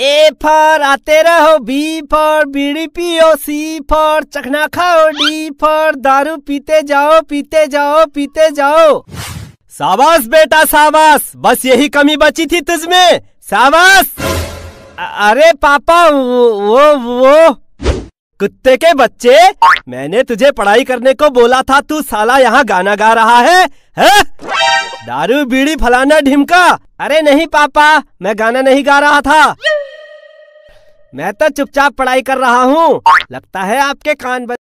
A for आते रहो B for बीड़ी पियो सी फॉर चखना खाओ डी फॉर दारू पीते जाओ पीते जाओ पीते जाओ शाबाश बेटा शाबाश बस यही कमी बची थी तुझमें शाबाश अरे पापा वो वो वो कुत्ते के बच्चे मैंने तुझे पढ़ाई करने को बोला था तू साला यहाँ गाना गा रहा है, है? दारू बीड़ी फलाना ढिमका अरे नहीं पापा मैं गाना नहीं गा रहा था मैं तो चुपचाप पढ़ाई कर रहा हूँ लगता है आपके कान बज